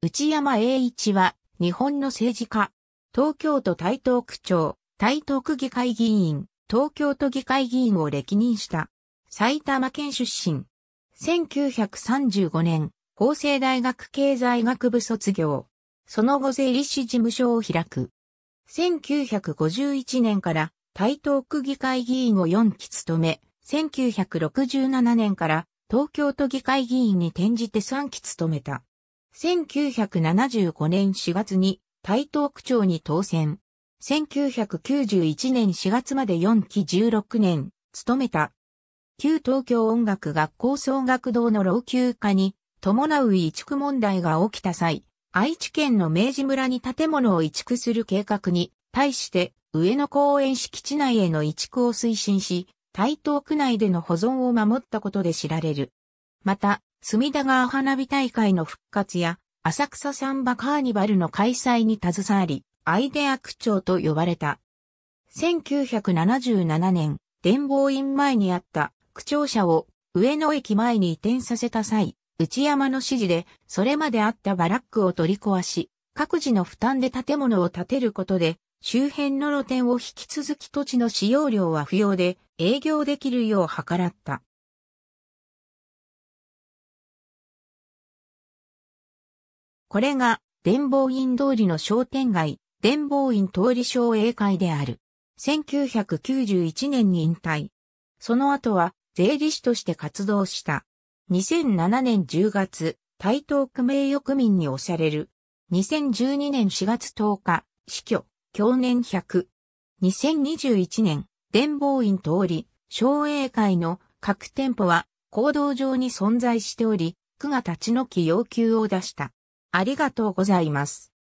内山栄一は、日本の政治家、東京都台東区長、台東区議会議員、東京都議会議員を歴任した。埼玉県出身。1935年、法政大学経済学部卒業。その後税理士事務所を開く。1951年から台東区議会議員を4期務め、1967年から東京都議会議員に転じて3期務めた。1975年4月に台東区長に当選。1991年4月まで4期16年、務めた。旧東京音楽学校総学堂の老朽化に伴う移築問題が起きた際、愛知県の明治村に建物を移築する計画に対して上野公園敷地内への移築を推進し、台東区内での保存を守ったことで知られる。また、隅田川花火大会の復活や、浅草サンバカーニバルの開催に携わり、アイデア区長と呼ばれた。1977年、伝法院前にあった区庁舎を上野駅前に移転させた際、内山の指示で、それまであったバラックを取り壊し、各自の負担で建物を建てることで、周辺の露店を引き続き土地の使用料は不要で営業できるよう計らった。これが、伝法院通りの商店街、伝法院通り商営会である。1991年に引退。その後は、税理士として活動した。2007年10月、台東区名誉区民に押される。2012年4月10日、死去、去年100。2021年、伝法院通り、商営会の各店舗は、行動上に存在しており、区が立ち退き要求を出した。ありがとうございます。